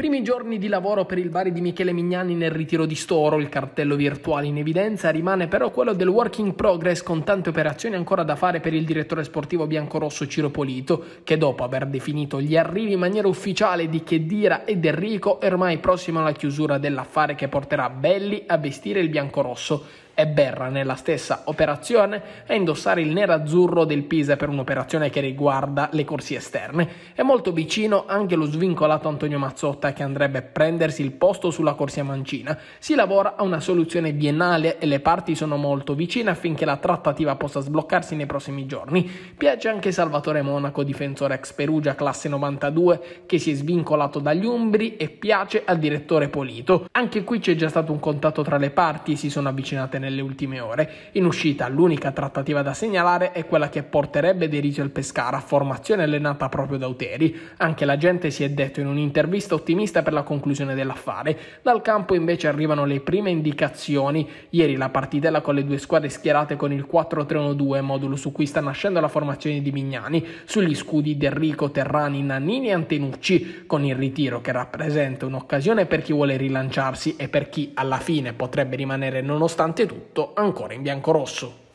Primi giorni di lavoro per il Bari di Michele Mignani nel ritiro di Storo, il cartello virtuale in evidenza rimane però quello del work in progress con tante operazioni ancora da fare per il direttore sportivo biancorosso Ciro Polito, che dopo aver definito gli arrivi in maniera ufficiale di Chedira ed Enrico è ormai prossimo alla chiusura dell'affare che porterà Belli a vestire il biancorosso e Berra nella stessa operazione a indossare il nero azzurro del Pisa per un'operazione che riguarda le corsie esterne. È molto vicino anche lo svincolato Antonio Mazzotta che andrebbe a prendersi il posto sulla corsia mancina. Si lavora a una soluzione biennale e le parti sono molto vicine affinché la trattativa possa sbloccarsi nei prossimi giorni. Piace anche Salvatore Monaco, difensore ex Perugia classe 92 che si è svincolato dagli Umbri e piace al direttore Polito. Anche qui c'è già stato un contatto tra le parti, si sono avvicinate nel nelle ultime ore. In uscita l'unica trattativa da segnalare è quella che porterebbe De Rizio al Pescara, formazione allenata proprio da Uteri. Anche la gente si è detto in un'intervista ottimista per la conclusione dell'affare. Dal campo invece arrivano le prime indicazioni. Ieri la partitella con le due squadre schierate con il 4-3-1-2, modulo su cui sta nascendo la formazione di Mignani, sugli scudi Derrico, Terrani, Nannini e Antenucci, con il ritiro che rappresenta un'occasione per chi vuole rilanciarsi e per chi alla fine potrebbe rimanere nonostante tutto tutto ancora in biancorosso.